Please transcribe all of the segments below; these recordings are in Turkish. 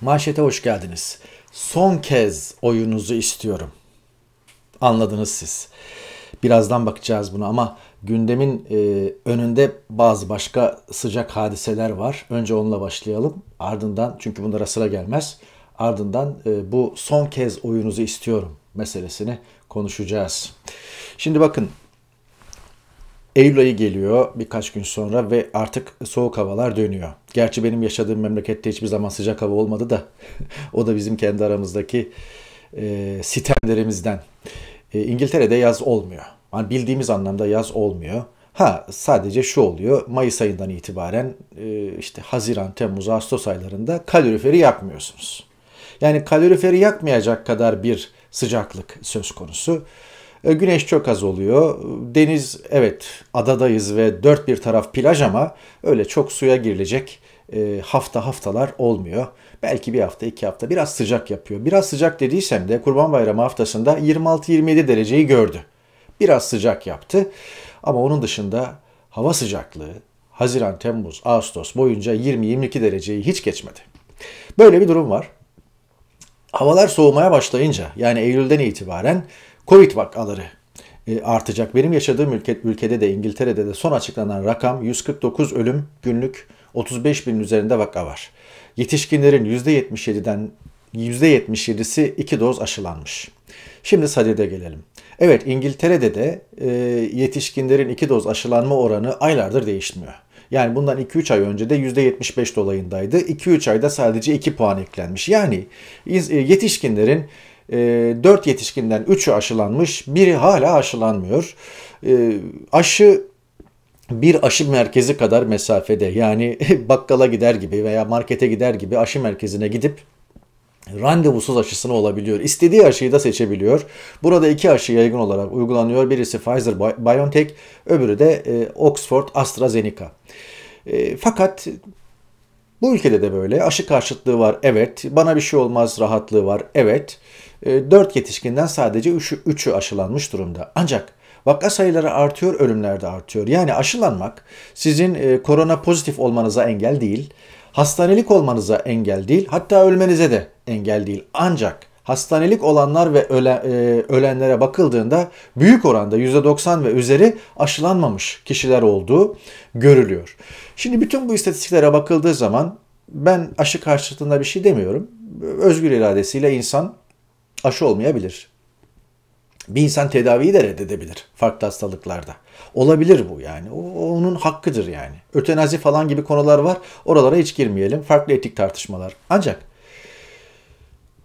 Manşete hoş geldiniz. Son kez oyunuzu istiyorum. Anladınız siz. Birazdan bakacağız buna ama gündemin e, önünde bazı başka sıcak hadiseler var. Önce onunla başlayalım. Ardından çünkü bunlara sıra gelmez. Ardından e, bu son kez oyunuzu istiyorum meselesini konuşacağız. Şimdi bakın Eylül ayı geliyor birkaç gün sonra ve artık soğuk havalar dönüyor. Gerçi benim yaşadığım memlekette hiçbir zaman sıcak hava olmadı da o da bizim kendi aramızdaki e, sitemlerimizden. E, İngiltere'de yaz olmuyor. Yani bildiğimiz anlamda yaz olmuyor. Ha sadece şu oluyor. Mayıs ayından itibaren e, işte Haziran, Temmuz, Ağustos aylarında kaloriferi yakmıyorsunuz. Yani kaloriferi yakmayacak kadar bir sıcaklık söz konusu. E, güneş çok az oluyor. Deniz evet adadayız ve dört bir taraf plaj ama öyle çok suya girilecek e, hafta haftalar olmuyor. Belki bir hafta iki hafta biraz sıcak yapıyor. Biraz sıcak dediysem de Kurban Bayramı haftasında 26-27 dereceyi gördü. Biraz sıcak yaptı ama onun dışında hava sıcaklığı Haziran, Temmuz, Ağustos boyunca 20-22 dereceyi hiç geçmedi. Böyle bir durum var. Havalar soğumaya başlayınca yani Eylül'den itibaren Covid vakaları e, artacak. Benim yaşadığım ülke, ülkede de İngiltere'de de son açıklanan rakam 149 ölüm günlük 35 bin üzerinde vaka var. Yetişkinlerin %77'den %77'si 2 doz aşılanmış. Şimdi SADE'de gelelim. Evet İngiltere'de de e, yetişkinlerin 2 doz aşılanma oranı aylardır değişmiyor. Yani bundan 2-3 ay önce de %75 dolayındaydı. 2-3 ayda sadece 2 puan eklenmiş. Yani e, yetişkinlerin 4 ee, yetişkinden 3'ü aşılanmış, biri hala aşılanmıyor. Ee, aşı bir aşı merkezi kadar mesafede yani bakkala gider gibi veya markete gider gibi aşı merkezine gidip randevusuz aşısını olabiliyor. İstediği aşıyı da seçebiliyor. Burada iki aşı yaygın olarak uygulanıyor. Birisi Pfizer BioNTech, öbürü de e, Oxford AstraZeneca. E, fakat bu ülkede de böyle aşı karşıtlığı var. Evet. Bana bir şey olmaz rahatlığı var. Evet. 4 e, yetişkinden sadece 3'ü aşılanmış durumda. Ancak Vaka sayıları artıyor, ölümler de artıyor. Yani aşılanmak sizin e, korona pozitif olmanıza engel değil, hastanelik olmanıza engel değil, hatta ölmenize de engel değil. Ancak hastanelik olanlar ve e, ölenlere bakıldığında büyük oranda %90 ve üzeri aşılanmamış kişiler olduğu görülüyor. Şimdi bütün bu istatistiklere bakıldığı zaman ben aşı karşıtında bir şey demiyorum. Özgür iradesiyle insan aşı olmayabilir. Bir insan tedaviyi de reddedebilir farklı hastalıklarda. Olabilir bu yani. O, onun hakkıdır yani. Ötenazi falan gibi konular var. Oralara hiç girmeyelim. Farklı etik tartışmalar. Ancak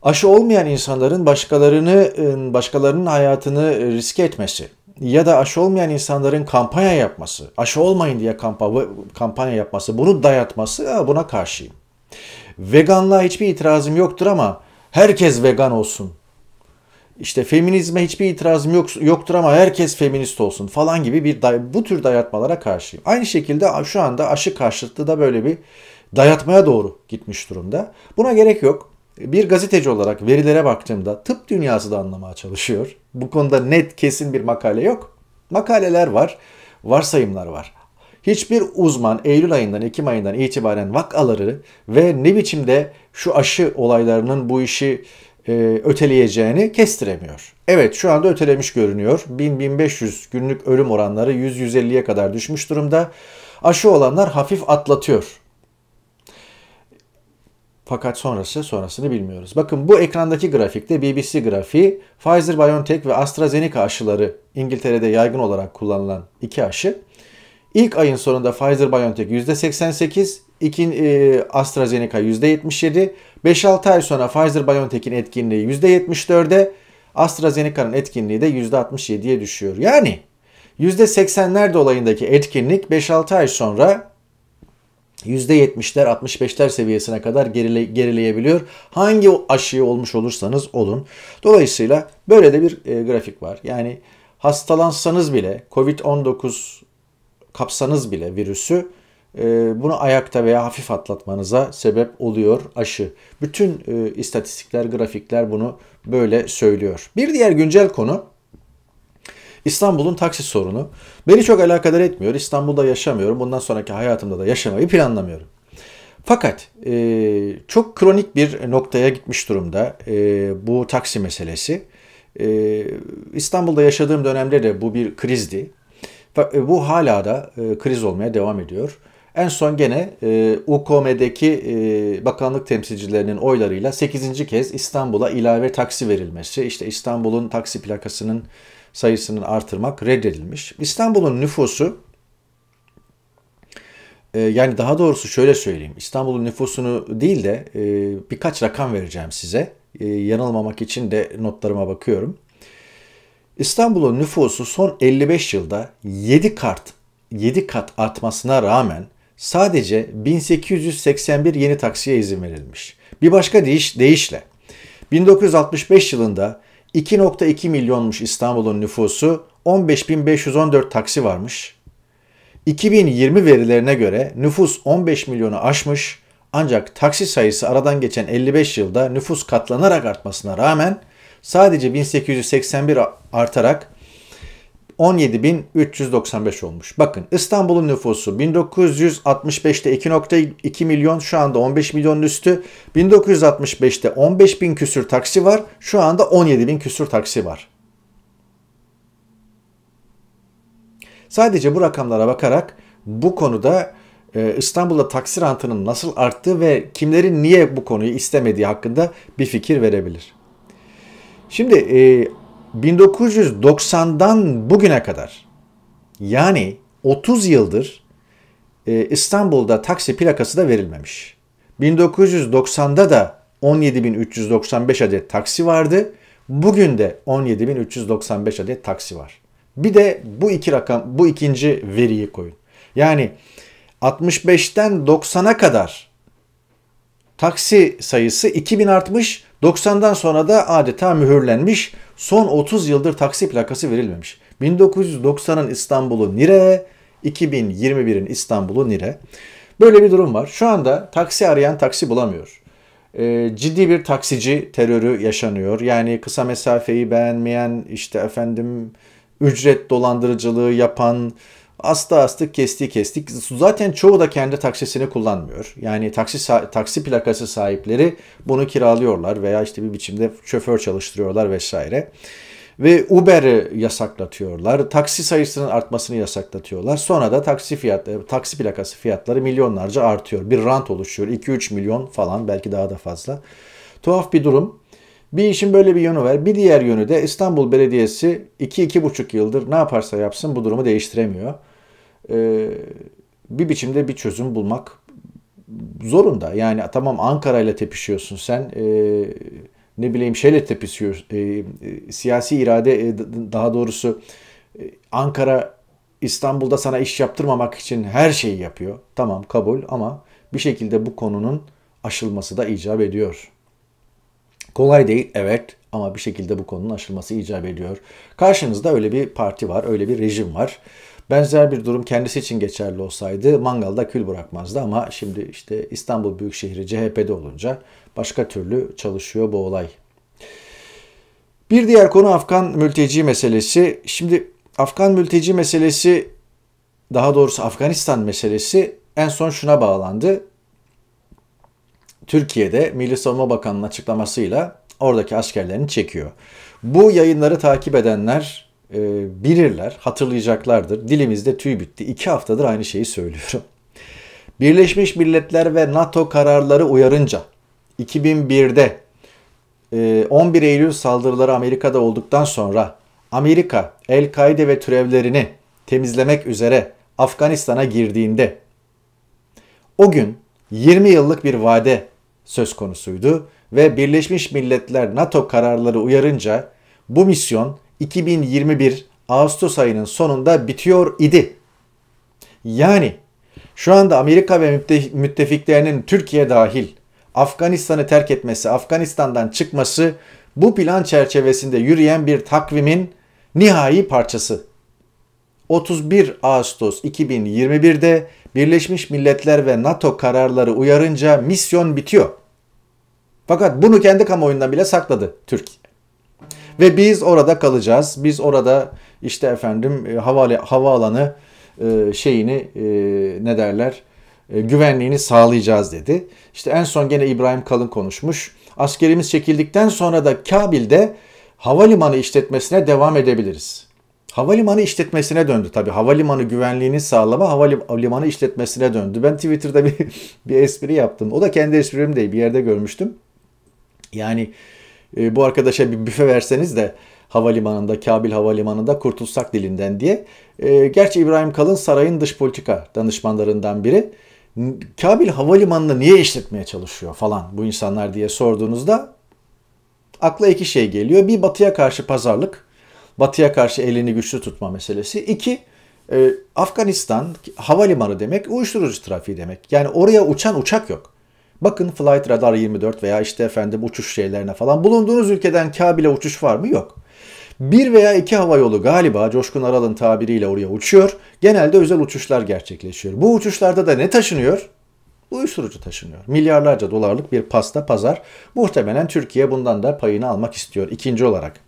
aşı olmayan insanların başkalarını e, başkalarının hayatını e, riske etmesi ya da aşı olmayan insanların kampanya yapması, aşı olmayın diye kampanya yapması, bunu dayatması buna karşıyım. Veganlığa hiçbir itirazım yoktur ama herkes vegan olsun işte feminizme hiçbir itirazım yok, yoktur ama herkes feminist olsun falan gibi bir day- bu tür dayatmalara karşıyım. Aynı şekilde şu anda aşı karşıtı da böyle bir dayatmaya doğru gitmiş durumda. Buna gerek yok. Bir gazeteci olarak verilere baktığımda tıp dünyası da anlamaya çalışıyor. Bu konuda net kesin bir makale yok. Makaleler var, varsayımlar var. Hiçbir uzman Eylül ayından Ekim ayından itibaren vakaları ve ne biçimde şu aşı olaylarının bu işi e, öteleyeceğini kestiremiyor. Evet şu anda ötelemiş görünüyor. 1000-1500 günlük ölüm oranları 100-150'ye kadar düşmüş durumda. Aşı olanlar hafif atlatıyor. Fakat sonrası sonrasını bilmiyoruz. Bakın bu ekrandaki grafikte BBC grafiği Pfizer-BioNTech ve AstraZeneca aşıları İngiltere'de yaygın olarak kullanılan iki aşı. İlk ayın sonunda Pfizer-BioNTech %88, 2 e, AstraZeneca %77. 5-6 ay sonra Pfizer-BioNTech'in etkinliği %74'e, AstraZeneca'nın etkinliği de %67'ye düşüyor. Yani %80'ler dolayındaki etkinlik 5-6 ay sonra %70'ler 65'ler seviyesine kadar gerile, gerileyebiliyor. Hangi aşıyı olmuş olursanız olun. Dolayısıyla böyle de bir e, grafik var. Yani hastalansanız bile COVID-19 kapsanız bile virüsü ee, bunu ayakta veya hafif atlatmanıza sebep oluyor aşı. Bütün e, istatistikler, grafikler bunu böyle söylüyor. Bir diğer güncel konu İstanbul'un taksi sorunu. Beni çok alakadar etmiyor. İstanbul'da yaşamıyorum. Bundan sonraki hayatımda da yaşamayı planlamıyorum. Fakat e, çok kronik bir noktaya gitmiş durumda e, bu taksi meselesi. E, İstanbul'da yaşadığım dönemde de bu bir krizdi. E, bu hala da e, kriz olmaya devam ediyor. En son gene e, UKOM'deki e, bakanlık temsilcilerinin oylarıyla 8. kez İstanbul'a ilave taksi verilmesi, işte İstanbul'un taksi plakasının sayısının artırmak reddedilmiş. İstanbul'un nüfusu e, yani daha doğrusu şöyle söyleyeyim. İstanbul'un nüfusunu değil de e, birkaç rakam vereceğim size. E, yanılmamak için de notlarıma bakıyorum. İstanbul'un nüfusu son 55 yılda 7 kat 7 kat artmasına rağmen sadece 1881 yeni taksiye izin verilmiş. Bir başka deyiş, deyişle 1965 yılında 2.2 milyonmuş İstanbul'un nüfusu 15.514 taksi varmış. 2020 verilerine göre nüfus 15 milyonu aşmış ancak taksi sayısı aradan geçen 55 yılda nüfus katlanarak artmasına rağmen sadece 1881 artarak 17.395 olmuş. Bakın İstanbul'un nüfusu 1965'te 2.2 milyon şu anda 15 milyonun üstü. 1965'te 15 bin küsür taksi var. Şu anda 17 bin küsür taksi var. Sadece bu rakamlara bakarak bu konuda e, İstanbul'da taksi rantının nasıl arttığı ve kimlerin niye bu konuyu istemediği hakkında bir fikir verebilir. Şimdi e, 1990'dan bugüne kadar yani 30 yıldır e, İstanbul'da taksi plakası da verilmemiş. 1990'da da 17.395 adet taksi vardı. Bugün de 17.395 adet taksi var. Bir de bu iki rakam, bu ikinci veriyi koyun. Yani 65'ten 90'a kadar taksi sayısı 2000 artmış, 90'dan sonra da adeta mühürlenmiş, son 30 yıldır taksi plakası verilmemiş. 1990'ın İstanbul'u Nire, 2021'in İstanbul'u Nire. Böyle bir durum var. Şu anda taksi arayan taksi bulamıyor. E, ciddi bir taksici terörü yaşanıyor. Yani kısa mesafeyi beğenmeyen, işte efendim ücret dolandırıcılığı yapan, Asta astık kesti kestik. Zaten çoğu da kendi taksisini kullanmıyor. Yani taksi taksi plakası sahipleri bunu kiralıyorlar veya işte bir biçimde şoför çalıştırıyorlar vesaire. Ve Uber'i yasaklatıyorlar. Taksi sayısının artmasını yasaklatıyorlar. Sonra da taksi fiyatları, e, taksi plakası fiyatları milyonlarca artıyor. Bir rant oluşuyor. 2-3 milyon falan belki daha da fazla. Tuhaf bir durum. Bir işin böyle bir yönü var. Bir diğer yönü de İstanbul Belediyesi 2-2,5 yıldır ne yaparsa yapsın bu durumu değiştiremiyor. Ee, bir biçimde bir çözüm bulmak zorunda. Yani tamam Ankara ile tepişiyorsun sen. Ee, ne bileyim şeyle tepişiyor. Ee, siyasi irade e, daha doğrusu e, Ankara İstanbul'da sana iş yaptırmamak için her şeyi yapıyor. Tamam kabul ama bir şekilde bu konunun aşılması da icap ediyor. Kolay değil evet ama bir şekilde bu konunun aşılması icap ediyor. Karşınızda öyle bir parti var, öyle bir rejim var. Benzer bir durum kendisi için geçerli olsaydı mangalda kül bırakmazdı ama şimdi işte İstanbul Büyükşehir'i CHP'de olunca başka türlü çalışıyor bu olay. Bir diğer konu Afgan mülteci meselesi. Şimdi Afgan mülteci meselesi daha doğrusu Afganistan meselesi en son şuna bağlandı. Türkiye'de Milli Savunma Bakanı'nın açıklamasıyla oradaki askerlerini çekiyor. Bu yayınları takip edenler e, bilirler, hatırlayacaklardır. Dilimizde tüy bitti. İki haftadır aynı şeyi söylüyorum. Birleşmiş Milletler ve NATO kararları uyarınca 2001'de 11 e, Eylül saldırıları Amerika'da olduktan sonra Amerika El-Kaide ve türevlerini temizlemek üzere Afganistan'a girdiğinde o gün 20 yıllık bir vade söz konusuydu ve Birleşmiş Milletler NATO kararları uyarınca bu misyon 2021 Ağustos ayının sonunda bitiyor idi. Yani şu anda Amerika ve müttefiklerinin Türkiye dahil Afganistan'ı terk etmesi, Afganistan'dan çıkması bu plan çerçevesinde yürüyen bir takvimin nihai parçası. 31 Ağustos 2021'de Birleşmiş Milletler ve NATO kararları uyarınca misyon bitiyor. Fakat bunu kendi kamuoyundan bile sakladı Türkiye. Ve biz orada kalacağız. Biz orada işte efendim e, havale, havaalanı e, şeyini e, ne derler güvenliğini sağlayacağız dedi. İşte en son gene İbrahim Kalın konuşmuş. Askerimiz çekildikten sonra da Kabil'de havalimanı işletmesine devam edebiliriz. Havalimanı işletmesine döndü tabi. Havalimanı güvenliğini sağlama havalimanı işletmesine döndü. Ben Twitter'da bir, bir espri yaptım. O da kendi esprim değil. Bir yerde görmüştüm. Yani e, bu arkadaşa bir büfe verseniz de havalimanında, Kabil havalimanında kurtulsak dilinden diye. E, gerçi İbrahim Kalın sarayın dış politika danışmanlarından biri. Kabil havalimanını niye işletmeye çalışıyor falan bu insanlar diye sorduğunuzda akla iki şey geliyor. Bir batıya karşı pazarlık, Batı'ya karşı elini güçlü tutma meselesi. İki, e, Afganistan havalimanı demek uyuşturucu trafiği demek. Yani oraya uçan uçak yok. Bakın Flight Radar 24 veya işte efendim uçuş şeylerine falan bulunduğunuz ülkeden Kabil'e uçuş var mı? Yok. Bir veya iki hava yolu galiba Coşkun Aral'ın tabiriyle oraya uçuyor. Genelde özel uçuşlar gerçekleşiyor. Bu uçuşlarda da ne taşınıyor? Uyuşturucu taşınıyor. Milyarlarca dolarlık bir pasta pazar. Muhtemelen Türkiye bundan da payını almak istiyor ikinci olarak.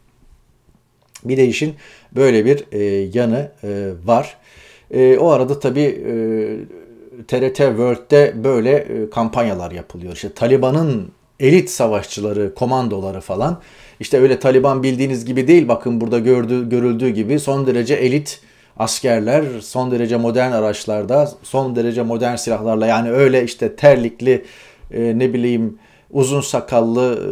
Bir de işin böyle bir e, yanı e, var. E, o arada tabii e, TRT World'de böyle e, kampanyalar yapılıyor. İşte Taliban'ın elit savaşçıları, komandoları falan. İşte öyle Taliban bildiğiniz gibi değil. Bakın burada gördüğü, görüldüğü gibi son derece elit askerler son derece modern araçlarda, son derece modern silahlarla yani öyle işte terlikli e, ne bileyim uzun sakallı,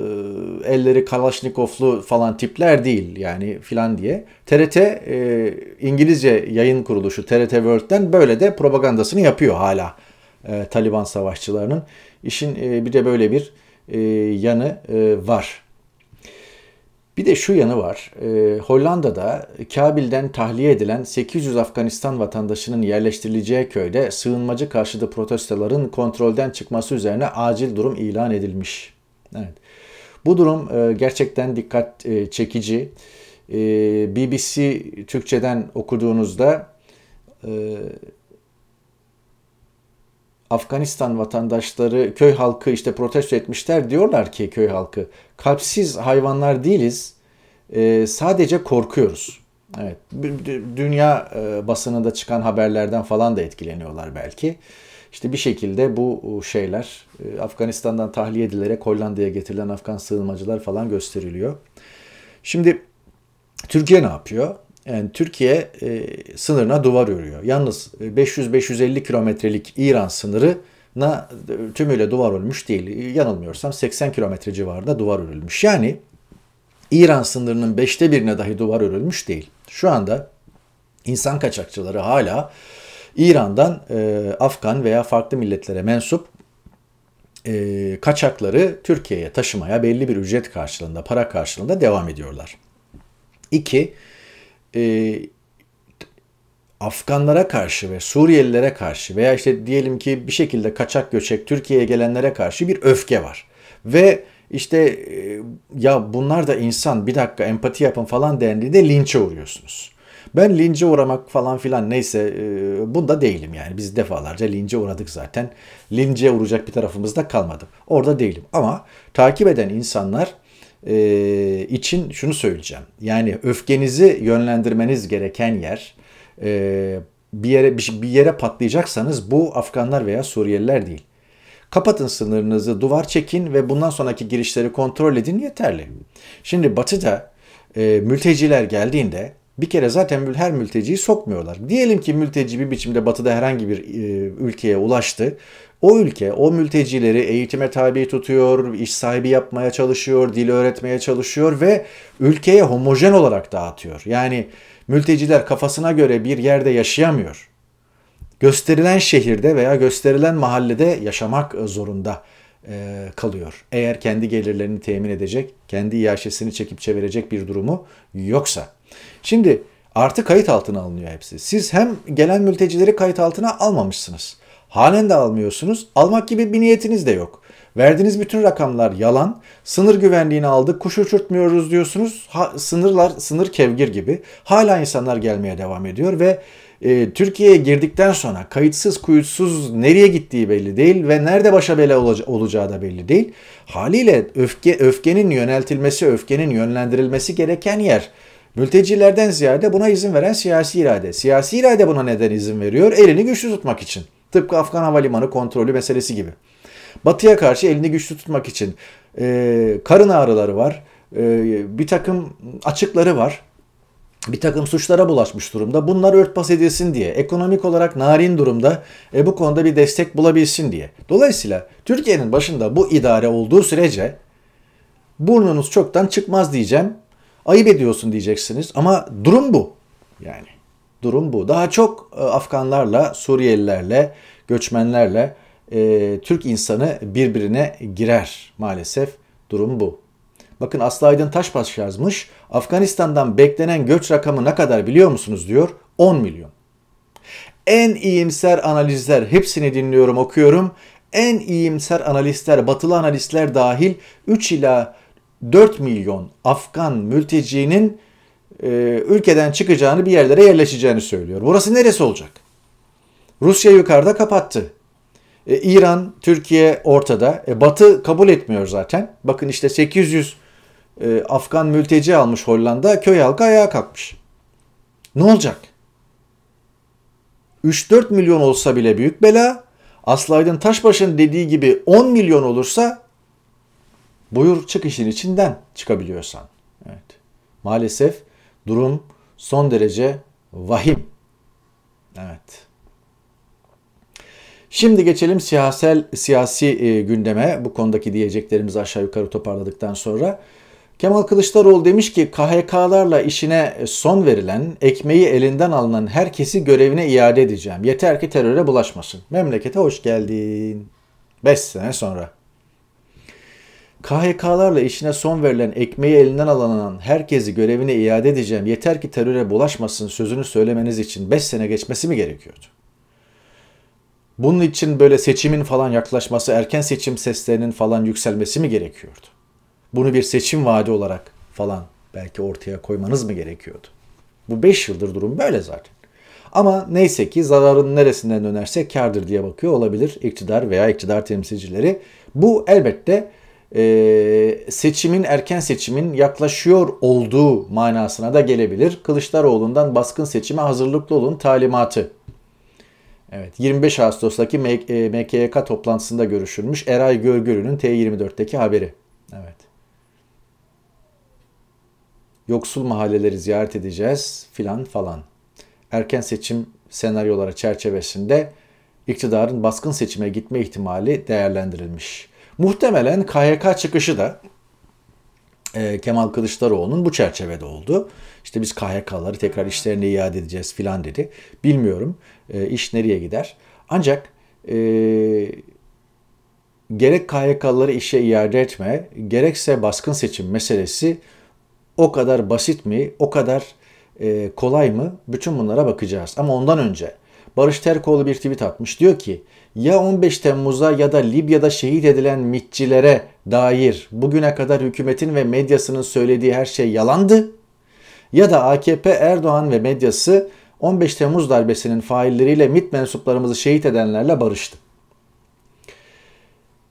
e, elleri Kalashnikovlu falan tipler değil yani filan diye. TRT e, İngilizce yayın kuruluşu TRT World'den böyle de propagandasını yapıyor hala e, Taliban savaşçılarının. İşin bir de böyle bir yanı var. Bir de şu yanı var. E, Hollanda'da Kabil'den tahliye edilen 800 Afganistan vatandaşının yerleştirileceği köyde sığınmacı karşıtı protestoların kontrolden çıkması üzerine acil durum ilan edilmiş. Evet. Bu durum e, gerçekten dikkat e, çekici. E, BBC Türkçe'den okuduğunuzda e, Afganistan vatandaşları, köy halkı işte protesto etmişler. Diyorlar ki köy halkı kalpsiz hayvanlar değiliz. E, sadece korkuyoruz. Evet, dünya e, basınında çıkan haberlerden falan da etkileniyorlar belki. İşte bir şekilde bu şeyler e, Afganistan'dan tahliye edilerek Hollanda'ya getirilen Afgan sığınmacılar falan gösteriliyor. Şimdi Türkiye ne yapıyor? yani Türkiye e, sınırına duvar örüyor. Yalnız 500-550 e, kilometrelik İran sınırına e, tümüyle duvar örülmüş değil. E, yanılmıyorsam 80 kilometre civarında duvar örülmüş. Yani İran sınırının beşte birine dahi duvar örülmüş değil. Şu anda insan kaçakçıları hala İran'dan e, Afgan veya farklı milletlere mensup e, kaçakları Türkiye'ye taşımaya belli bir ücret karşılığında, para karşılığında devam ediyorlar. İki, e, Afganlara karşı ve Suriyelilere karşı veya işte diyelim ki bir şekilde kaçak göçek Türkiye'ye gelenlere karşı bir öfke var. Ve işte e, ya bunlar da insan bir dakika empati yapın falan dendiğinde linçe uğruyorsunuz. Ben lince uğramak falan filan neyse e, bunda değilim yani. Biz defalarca lince uğradık zaten. Lince uğrayacak bir tarafımızda da kalmadı. Orada değilim. Ama takip eden insanlar e, için şunu söyleyeceğim. Yani öfkenizi yönlendirmeniz gereken yer e, bir yere bir, bir yere patlayacaksanız bu Afganlar veya Suriyeliler değil. Kapatın sınırınızı, duvar çekin ve bundan sonraki girişleri kontrol edin yeterli. Şimdi Batı'da e, mülteciler geldiğinde bir kere zaten her mülteciyi sokmuyorlar. Diyelim ki mülteci bir biçimde batıda herhangi bir e, ülkeye ulaştı o ülke o mültecileri eğitime tabi tutuyor, iş sahibi yapmaya çalışıyor, dil öğretmeye çalışıyor ve ülkeye homojen olarak dağıtıyor. Yani mülteciler kafasına göre bir yerde yaşayamıyor. Gösterilen şehirde veya gösterilen mahallede yaşamak zorunda e, kalıyor. Eğer kendi gelirlerini temin edecek, kendi iaşesini çekip çevirecek bir durumu yoksa. Şimdi artı kayıt altına alınıyor hepsi. Siz hem gelen mültecileri kayıt altına almamışsınız. Halen de almıyorsunuz. Almak gibi bir niyetiniz de yok. Verdiğiniz bütün rakamlar yalan. Sınır güvenliğini aldık, kuş uçurtmuyoruz diyorsunuz. Ha, sınırlar sınır kevgir gibi. Hala insanlar gelmeye devam ediyor ve e, Türkiye'ye girdikten sonra kayıtsız kuyutsuz nereye gittiği belli değil ve nerede başa bela olaca- olacağı da belli değil. Haliyle öfke öfkenin yöneltilmesi, öfkenin yönlendirilmesi gereken yer. Mültecilerden ziyade buna izin veren siyasi irade. Siyasi irade buna neden izin veriyor? Elini güçlü tutmak için. Tıpkı Afgan havalimanı kontrolü meselesi gibi. Batı'ya karşı elini güçlü tutmak için e, karın ağrıları var, e, bir takım açıkları var, bir takım suçlara bulaşmış durumda. Bunlar örtbas edilsin diye, ekonomik olarak narin durumda e, bu konuda bir destek bulabilsin diye. Dolayısıyla Türkiye'nin başında bu idare olduğu sürece burnunuz çoktan çıkmaz diyeceğim. Ayıp ediyorsun diyeceksiniz ama durum bu yani. Durum bu. Daha çok e, Afganlarla, Suriyelilerle, göçmenlerle e, Türk insanı birbirine girer maalesef. Durum bu. Bakın Aslı Aydın Taşbaş yazmış. Afganistan'dan beklenen göç rakamı ne kadar biliyor musunuz diyor. 10 milyon. En iyimser analizler hepsini dinliyorum okuyorum. En iyimser analistler batılı analistler dahil 3 ila 4 milyon Afgan mültecinin e, ülkeden çıkacağını bir yerlere yerleşeceğini söylüyor. Burası neresi olacak? Rusya yukarıda kapattı. E, İran, Türkiye ortada. E, Batı kabul etmiyor zaten. Bakın işte 800 e, Afgan mülteci almış Hollanda. Köy halkı ayağa kalkmış. Ne olacak? 3-4 milyon olsa bile büyük bela. Aslı Aydın Taşbaş'ın dediği gibi 10 milyon olursa buyur çık işin içinden çıkabiliyorsan. Evet. Maalesef Durum son derece vahim. Evet. Şimdi geçelim siyasel siyasi e, gündeme. Bu konudaki diyeceklerimizi aşağı yukarı toparladıktan sonra Kemal Kılıçdaroğlu demiş ki KHK'larla işine son verilen, ekmeği elinden alınan herkesi görevine iade edeceğim. Yeter ki teröre bulaşmasın. Memlekete hoş geldin. 5 sene sonra. KHK'larla işine son verilen ekmeği elinden alanan herkesi görevine iade edeceğim yeter ki teröre bulaşmasın sözünü söylemeniz için 5 sene geçmesi mi gerekiyordu? Bunun için böyle seçimin falan yaklaşması, erken seçim seslerinin falan yükselmesi mi gerekiyordu? Bunu bir seçim vaadi olarak falan belki ortaya koymanız mı gerekiyordu? Bu 5 yıldır durum böyle zaten. Ama neyse ki zararın neresinden dönerse kardır diye bakıyor olabilir iktidar veya iktidar temsilcileri. Bu elbette e, seçimin erken seçimin yaklaşıyor olduğu manasına da gelebilir. Kılıçdaroğlu'ndan baskın seçime hazırlıklı olun talimatı. Evet 25 Ağustos'taki MKYK e, toplantısında görüşülmüş Eray Görgörü'nün T24'teki haberi. Evet. Yoksul mahalleleri ziyaret edeceğiz filan falan. Erken seçim senaryoları çerçevesinde iktidarın baskın seçime gitme ihtimali değerlendirilmiş. Muhtemelen KYK çıkışı da e, Kemal Kılıçdaroğlu'nun bu çerçevede oldu. İşte biz KHK'ları tekrar işlerine iade edeceğiz filan dedi. Bilmiyorum e, iş nereye gider. Ancak e, gerek KHK'ları işe iade etme, gerekse baskın seçim meselesi o kadar basit mi, o kadar e, kolay mı? Bütün bunlara bakacağız. Ama ondan önce Barış Terkoğlu bir tweet atmış. Diyor ki ya 15 Temmuz'a ya da Libya'da şehit edilen mitçilere dair bugüne kadar hükümetin ve medyasının söylediği her şey yalandı ya da AKP Erdoğan ve medyası 15 Temmuz darbesinin failleriyle MIT mensuplarımızı şehit edenlerle barıştı.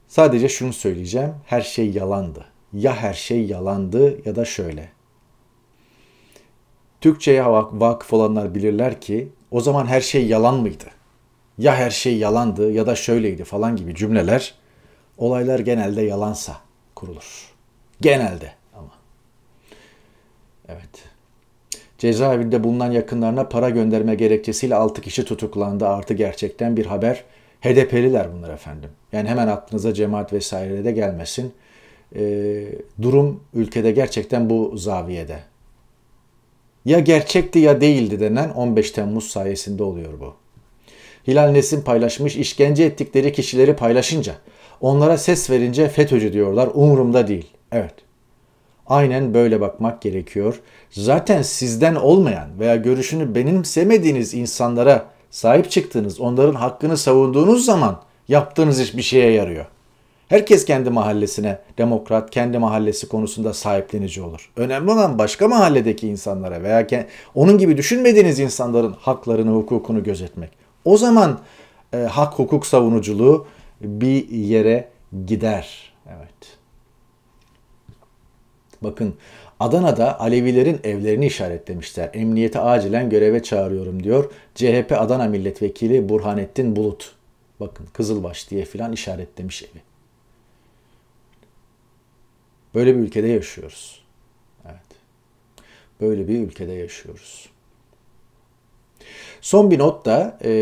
Sadece şunu söyleyeceğim. Her şey yalandı. Ya her şey yalandı ya da şöyle. Türkçe'ye vakıf olanlar bilirler ki o zaman her şey yalan mıydı? ya her şey yalandı ya da şöyleydi falan gibi cümleler olaylar genelde yalansa kurulur. Genelde ama. Evet. Cezaevinde bulunan yakınlarına para gönderme gerekçesiyle 6 kişi tutuklandı. Artı gerçekten bir haber. HDP'liler bunlar efendim. Yani hemen aklınıza cemaat vesaire de gelmesin. Ee, durum ülkede gerçekten bu zaviyede. Ya gerçekti ya değildi denen 15 Temmuz sayesinde oluyor bu. Hilal Nesin paylaşmış işkence ettikleri kişileri paylaşınca, onlara ses verince FETÖ'cü diyorlar umurumda değil. Evet. Aynen böyle bakmak gerekiyor. Zaten sizden olmayan veya görüşünü benimsemediğiniz insanlara sahip çıktığınız, onların hakkını savunduğunuz zaman yaptığınız iş bir şeye yarıyor. Herkes kendi mahallesine demokrat, kendi mahallesi konusunda sahiplenici olur. Önemli olan başka mahalledeki insanlara veya onun gibi düşünmediğiniz insanların haklarını, hukukunu gözetmek. O zaman e, hak hukuk savunuculuğu bir yere gider. Evet. Bakın Adana'da Alevilerin evlerini işaretlemişler. Emniyete acilen göreve çağırıyorum diyor. CHP Adana Milletvekili Burhanettin Bulut. Bakın Kızılbaş diye filan işaretlemiş evi. Böyle bir ülkede yaşıyoruz. Evet. Böyle bir ülkede yaşıyoruz. Son bir not da e,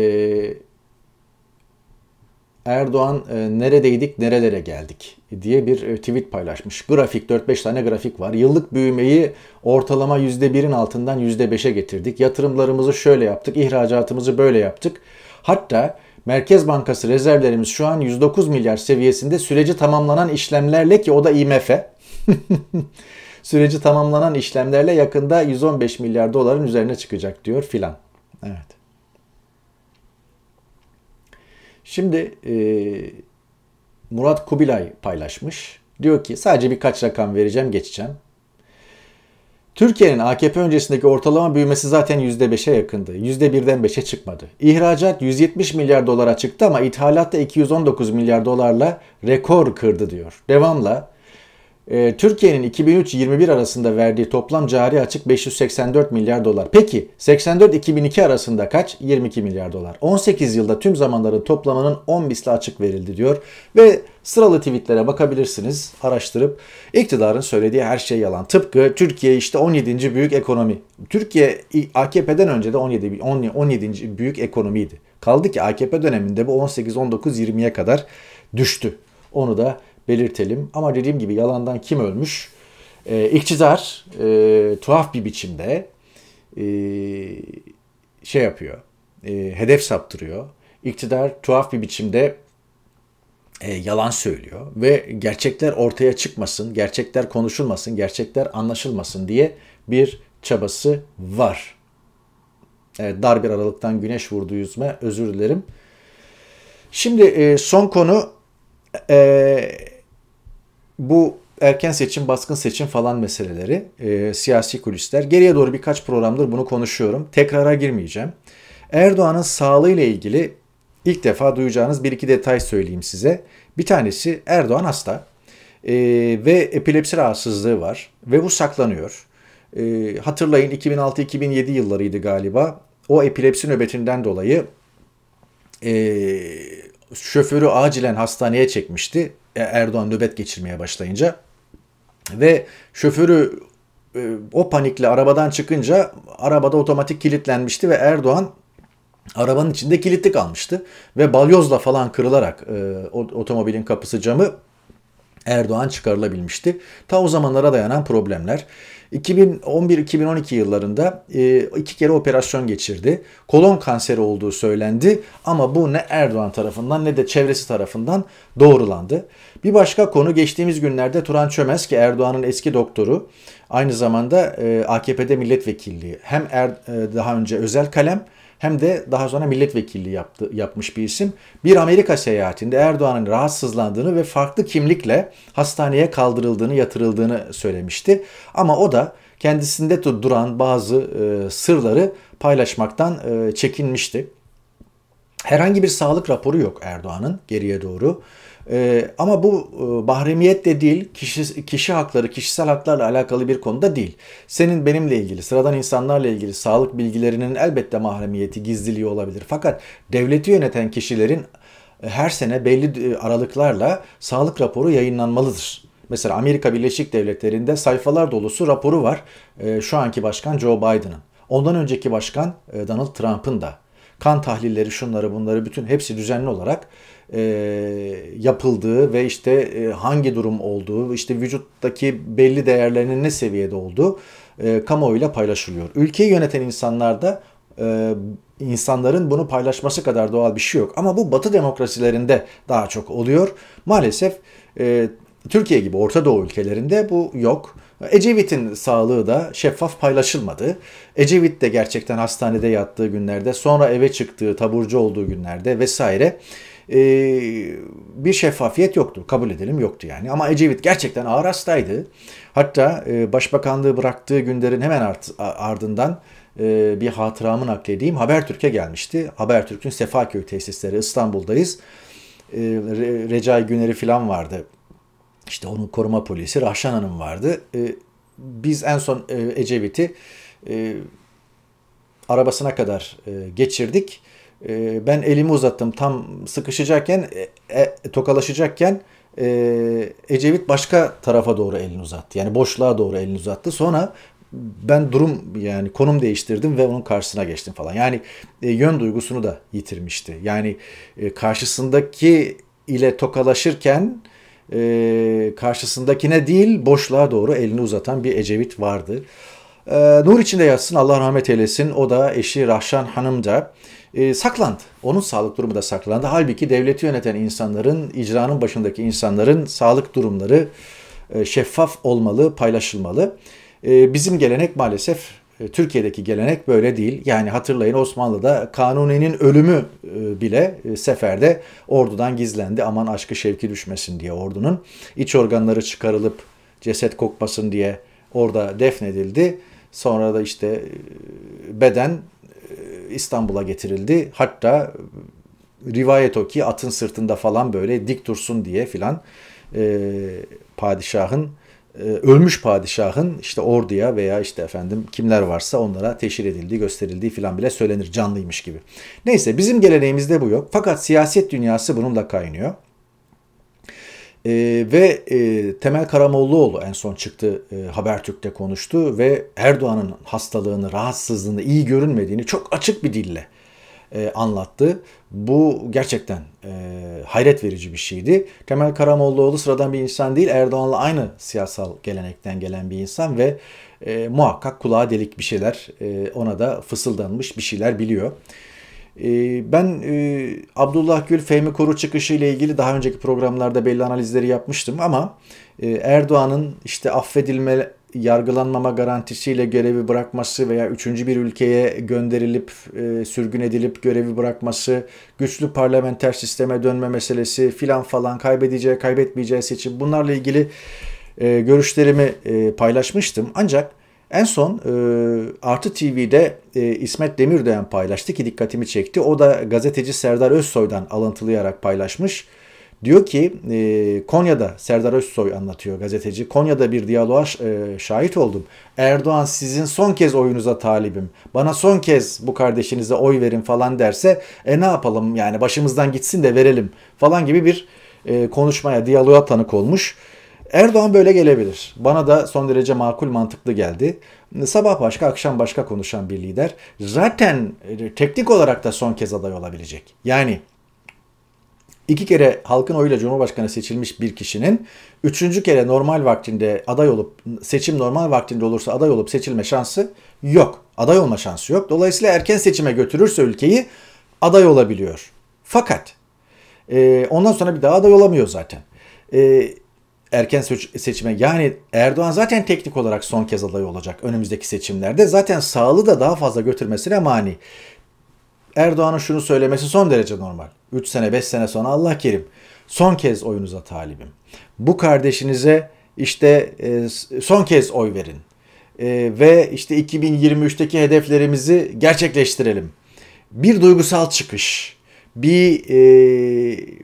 Erdoğan e, neredeydik nerelere geldik diye bir e, tweet paylaşmış. Grafik 4-5 tane grafik var. Yıllık büyümeyi ortalama %1'in altından %5'e getirdik. Yatırımlarımızı şöyle yaptık, ihracatımızı böyle yaptık. Hatta Merkez Bankası rezervlerimiz şu an 109 milyar seviyesinde süreci tamamlanan işlemlerle ki o da IMF. süreci tamamlanan işlemlerle yakında 115 milyar doların üzerine çıkacak diyor filan. Evet. Şimdi e, Murat Kubilay paylaşmış. Diyor ki sadece birkaç rakam vereceğim geçeceğim. Türkiye'nin AKP öncesindeki ortalama büyümesi zaten %5'e yakındı. %1'den 5'e çıkmadı. İhracat 170 milyar dolara çıktı ama ithalat da 219 milyar dolarla rekor kırdı diyor. Devamla ee, Türkiye'nin 2003-21 arasında verdiği toplam cari açık 584 milyar dolar. Peki 84-2002 arasında kaç? 22 milyar dolar. 18 yılda tüm zamanların toplamının 10 misli açık verildi diyor. Ve sıralı tweetlere bakabilirsiniz araştırıp iktidarın söylediği her şey yalan. Tıpkı Türkiye işte 17. büyük ekonomi. Türkiye AKP'den önce de 17, 17. büyük ekonomiydi. Kaldı ki AKP döneminde bu 18, 19, 20'ye kadar düştü. Onu da belirtelim. Ama dediğim gibi yalandan kim ölmüş? E, iktidar e, tuhaf bir biçimde e, şey yapıyor, e, hedef saptırıyor. İktidar tuhaf bir biçimde e, yalan söylüyor ve gerçekler ortaya çıkmasın, gerçekler konuşulmasın, gerçekler anlaşılmasın diye bir çabası var. Evet, dar bir aralıktan güneş vurdu yüzme, özür dilerim. Şimdi e, son konu e, bu erken seçim, baskın seçim falan meseleleri, e, siyasi kulisler. Geriye doğru birkaç programdır bunu konuşuyorum. Tekrara girmeyeceğim. Erdoğan'ın sağlığıyla ilgili ilk defa duyacağınız bir iki detay söyleyeyim size. Bir tanesi Erdoğan hasta e, ve epilepsi rahatsızlığı var ve bu saklanıyor. E, hatırlayın 2006-2007 yıllarıydı galiba. O epilepsi nöbetinden dolayı e, Şoförü acilen hastaneye çekmişti. E, Erdoğan nöbet geçirmeye başlayınca. Ve şoförü e, o panikle arabadan çıkınca arabada otomatik kilitlenmişti ve Erdoğan arabanın içinde kilitli kalmıştı. Ve balyozla falan kırılarak e, otomobilin kapısı camı Erdoğan çıkarılabilmişti. Ta o zamanlara dayanan problemler. 2011-2012 yıllarında e, iki kere operasyon geçirdi. Kolon kanseri olduğu söylendi ama bu ne Erdoğan tarafından ne de çevresi tarafından doğrulandı. Bir başka konu geçtiğimiz günlerde Turan Çömez ki Erdoğan'ın eski doktoru aynı zamanda e, AKP'de milletvekilliği hem er-, e, daha önce özel kalem hem de daha sonra milletvekilliği yaptı, yapmış bir isim. Bir Amerika seyahatinde Erdoğan'ın rahatsızlandığını ve farklı kimlikle hastaneye kaldırıldığını, yatırıldığını söylemişti. Ama o da kendisinde duran bazı e, sırları paylaşmaktan e, çekinmişti. Herhangi bir sağlık raporu yok Erdoğan'ın geriye doğru. E, ama bu e, bahremiyet de değil, kişi, kişi hakları, kişisel haklarla alakalı bir konuda değil. Senin benimle ilgili, sıradan insanlarla ilgili sağlık bilgilerinin elbette mahremiyeti, gizliliği olabilir. Fakat devleti yöneten kişilerin e, her sene belli e, aralıklarla sağlık raporu yayınlanmalıdır. Mesela Amerika Birleşik Devletleri'nde sayfalar dolusu raporu var e, şu anki başkan Joe Biden'ın. Ondan önceki başkan e, Donald Trump'ın da. Kan tahlilleri şunları bunları bütün hepsi düzenli olarak e, yapıldığı ve işte e, hangi durum olduğu, işte vücuttaki belli değerlerinin ne seviyede olduğu e, kamuoyuyla paylaşılıyor. Ülkeyi yöneten insanlar da e, insanların bunu paylaşması kadar doğal bir şey yok. Ama bu Batı demokrasilerinde daha çok oluyor. Maalesef e, Türkiye gibi Orta Doğu ülkelerinde bu yok. Ecevit'in sağlığı da şeffaf paylaşılmadı. Ecevit de gerçekten hastanede yattığı günlerde, sonra eve çıktığı, taburcu olduğu günlerde vesaire e, bir şeffafiyet yoktu. Kabul edelim yoktu yani. Ama Ecevit gerçekten ağır hastaydı. Hatta e, başbakanlığı bıraktığı günlerin hemen art, ardından e, bir hatıramı nakledeyim. Habertürk'e gelmişti. Habertürk'ün Sefaköy tesisleri İstanbul'dayız. E, Re, Recai Güner'i falan vardı. İşte onun koruma polisi Rahşan Hanım vardı. E, biz en son e, Ecevit'i e, arabasına kadar e, geçirdik e, ben elimi uzattım tam sıkışacakken e, e, tokalaşacakken e, Ecevit başka tarafa doğru elini uzattı. Yani boşluğa doğru elini uzattı. Sonra ben durum yani konum değiştirdim ve onun karşısına geçtim falan. Yani e, yön duygusunu da yitirmişti. Yani e, karşısındaki ile tokalaşırken e, karşısındakine değil boşluğa doğru elini uzatan bir Ecevit vardı. E, nur içinde yatsın Allah rahmet eylesin. O da eşi Rahşan Hanım da e, saklandı. Onun sağlık durumu da saklandı. Halbuki devleti yöneten insanların, icranın başındaki insanların sağlık durumları e, şeffaf olmalı, paylaşılmalı. E, bizim gelenek maalesef e, Türkiye'deki gelenek böyle değil. Yani hatırlayın Osmanlı'da Kanuni'nin ölümü e, bile e, seferde ordudan gizlendi. Aman aşkı şevki düşmesin diye ordunun. iç organları çıkarılıp ceset kokmasın diye orada defnedildi Sonra da işte e, beden e, İstanbul'a getirildi. Hatta e, rivayet o ki atın sırtında falan böyle dik dursun diye filan padişahın ölmüş padişahın işte orduya veya işte efendim kimler varsa onlara teşhir edildiği gösterildiği filan bile söylenir canlıymış gibi. Neyse bizim geleneğimizde bu yok. Fakat siyaset dünyası bununla kaynıyor. E, ve e, Temel Karamollaoğlu en son çıktı e, Habertürk'te konuştu ve Erdoğan'ın hastalığını, rahatsızlığını iyi görünmediğini çok açık bir dille e, anlattı. Bu gerçekten e, hayret verici bir şeydi. Temel Karamollaoğlu sıradan bir insan değil, Erdoğan'la aynı siyasal gelenekten gelen bir insan ve e, muhakkak kulağa delik bir şeyler e, ona da fısıldanmış bir şeyler biliyor. Ee, ben e, Abdullah Gül Fehmi Koru çıkışı ile ilgili daha önceki programlarda belli analizleri yapmıştım ama e, Erdoğan'ın işte affedilme yargılanmama garantisiyle görevi bırakması veya üçüncü bir ülkeye gönderilip e, sürgün edilip görevi bırakması, güçlü parlamenter sisteme dönme meselesi filan falan kaybedeceği kaybetmeyeceği seçim bunlarla ilgili e, görüşlerimi paylaşmıştım. Ancak en son e, Artı TV'de e, İsmet Demirdoğan paylaştı ki dikkatimi çekti. O da gazeteci Serdar Özsoy'dan alıntılayarak paylaşmış. Diyor ki e, Konya'da Serdar Özsoy anlatıyor gazeteci. Konya'da bir diyaloğa e, şahit oldum. Erdoğan sizin son kez oyunuza talibim. Bana son kez bu kardeşinize oy verin falan derse e ne yapalım yani başımızdan gitsin de verelim falan gibi bir e, konuşmaya, diyaloğa tanık olmuş. Erdoğan böyle gelebilir. Bana da son derece makul mantıklı geldi. Sabah başka, akşam başka konuşan bir lider zaten e, teknik olarak da son kez aday olabilecek. Yani iki kere halkın oyuyla Cumhurbaşkanı seçilmiş bir kişinin üçüncü kere normal vaktinde aday olup seçim normal vaktinde olursa aday olup seçilme şansı yok. Aday olma şansı yok. Dolayısıyla erken seçime götürürse ülkeyi aday olabiliyor. Fakat e, ondan sonra bir daha aday olamıyor zaten. E, erken seçime yani Erdoğan zaten teknik olarak son kez aday olacak önümüzdeki seçimlerde. Zaten sağlığı da daha fazla götürmesine mani. Erdoğan'ın şunu söylemesi son derece normal. 3 sene 5 sene sonra Allah kerim son kez oyunuza talibim. Bu kardeşinize işte e, son kez oy verin. E, ve işte 2023'teki hedeflerimizi gerçekleştirelim. Bir duygusal çıkış. Bir e,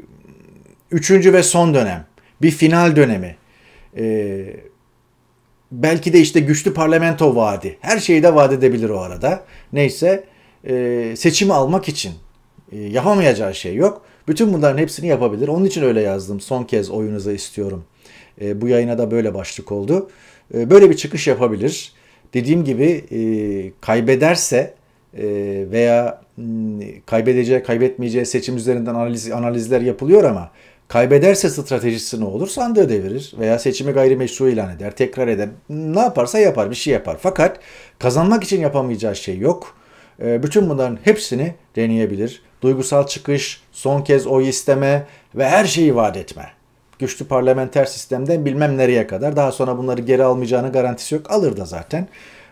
üçüncü ve son dönem bir final dönemi. Ee, belki de işte güçlü parlamento vaadi. Her şeyi de vaat edebilir o arada. Neyse e, seçimi almak için e, yapamayacağı şey yok. Bütün bunların hepsini yapabilir. Onun için öyle yazdım. Son kez oyunuza istiyorum. E, bu yayına da böyle başlık oldu. E, böyle bir çıkış yapabilir. Dediğim gibi e, kaybederse e, veya kaybedeceği, kaybetmeyeceği seçim üzerinden analiz, analizler yapılıyor ama Kaybederse stratejisi ne olur? Sandığı devirir veya seçimi gayrimeşru ilan eder, tekrar eder. Ne yaparsa yapar, bir şey yapar. Fakat kazanmak için yapamayacağı şey yok. Ee, bütün bunların hepsini deneyebilir. Duygusal çıkış, son kez oy isteme ve her şeyi vaat etme. Güçlü parlamenter sistemden bilmem nereye kadar. Daha sonra bunları geri almayacağını garantisi yok. Alır da zaten.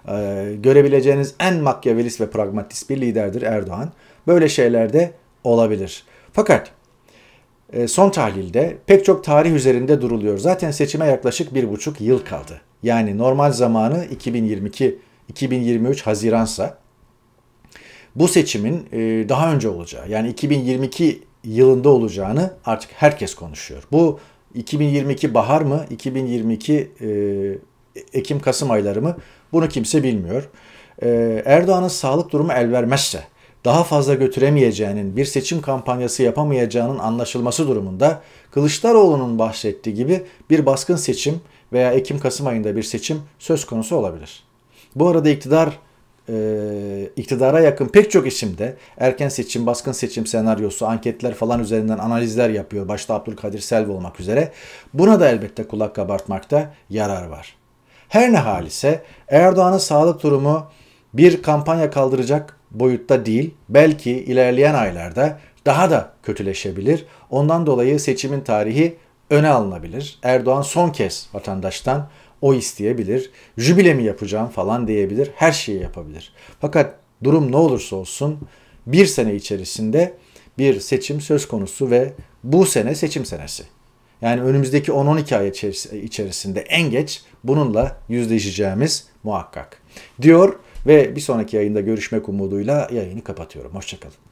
Ee, görebileceğiniz en makyavelist ve pragmatist bir liderdir Erdoğan. Böyle şeyler de olabilir. Fakat e, son tahlilde pek çok tarih üzerinde duruluyor. Zaten seçime yaklaşık bir buçuk yıl kaldı. Yani normal zamanı 2022-2023 Haziransa bu seçimin e, daha önce olacağı yani 2022 yılında olacağını artık herkes konuşuyor. Bu 2022 bahar mı 2022 e, Ekim-Kasım ayları mı bunu kimse bilmiyor. Erdoğan'ın sağlık durumu el vermezse daha fazla götüremeyeceğinin, bir seçim kampanyası yapamayacağının anlaşılması durumunda Kılıçdaroğlu'nun bahsettiği gibi bir baskın seçim veya Ekim-Kasım ayında bir seçim söz konusu olabilir. Bu arada iktidar e, iktidara yakın pek çok isimde erken seçim, baskın seçim senaryosu, anketler falan üzerinden analizler yapıyor. Başta Abdülkadir Selvi olmak üzere. Buna da elbette kulak kabartmakta yarar var. Her ne hal ise Erdoğan'ın sağlık durumu bir kampanya kaldıracak boyutta değil, belki ilerleyen aylarda daha da kötüleşebilir. Ondan dolayı seçimin tarihi öne alınabilir. Erdoğan son kez vatandaştan o isteyebilir. Jübile mi yapacağım falan diyebilir. Her şeyi yapabilir. Fakat durum ne olursa olsun bir sene içerisinde bir seçim söz konusu ve bu sene seçim senesi. Yani önümüzdeki 10-12 ay içerisinde en geç bununla yüzleşeceğimiz muhakkak. Diyor ve bir sonraki yayında görüşmek umuduyla yayını kapatıyorum. Hoşçakalın.